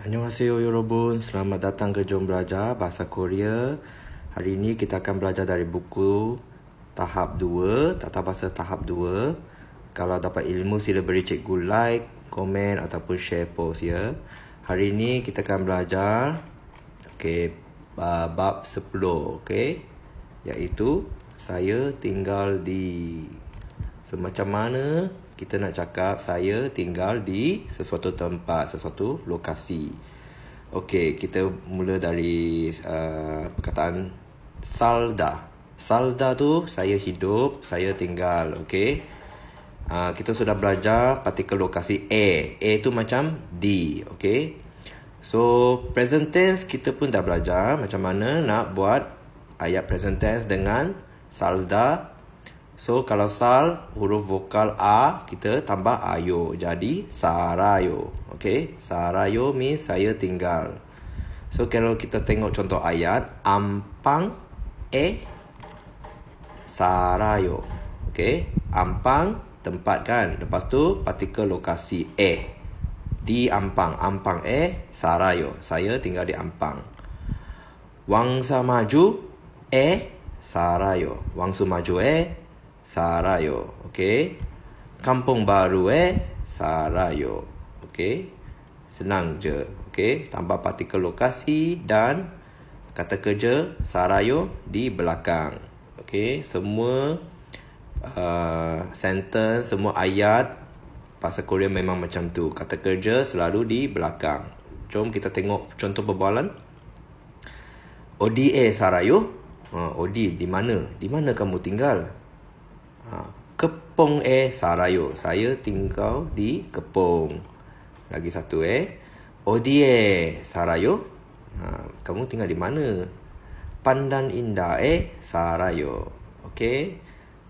Annyeonghaseyo, Yorobun. Ya Selamat datang ke Jom Belajar Bahasa Korea. Hari ini kita akan belajar dari buku tahap 2, Tata Bahasa Tahap 2. Kalau dapat ilmu, sila beri cikgu like, komen ataupun share post ya. Hari ini kita akan belajar okay, bab 10, okay? iaitu saya tinggal di... So, mana kita nak cakap saya tinggal di sesuatu tempat, sesuatu lokasi. Okey, kita mula dari uh, perkataan salda. Salda tu saya hidup, saya tinggal, okey. Uh, kita sudah belajar partikel lokasi A. A tu macam D, okey. So, present tense kita pun dah belajar macam mana nak buat ayat present tense dengan salda So kalau sal huruf vokal A kita tambah ayo jadi sarayo. Okay, sarayo mi saya tinggal. So kalau kita tengok contoh ayat ampang e sarayo. Okay, ampang tempat kan. Lepas tu partikel lokasi e di ampang ampang e sarayo. Saya tinggal di ampang. Wangsa maju e sarayo. Wangsa maju e Sarayo. Okay. Kampung baru eh. Sarayo. Okay. Senang je. Okay. Tambah partikel lokasi dan kata kerja Sarayo di belakang. Okay. Semua uh, sentence, semua ayat pasal Korea memang macam tu. Kata kerja selalu di belakang. Jom kita tengok contoh perbualan. ODA Sarayo. Ha, Odi, di mana? Di mana kamu tinggal? Ha. Kepong eh Sarayo. Saya tinggal di Kepong. Lagi satu eh. Odi eh Sarayo. Ha, kamu tinggal di mana? Pandan indah eh Sarayo. Okey.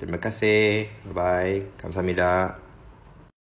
Terima kasih. Bye-bye. Kamsahamnida.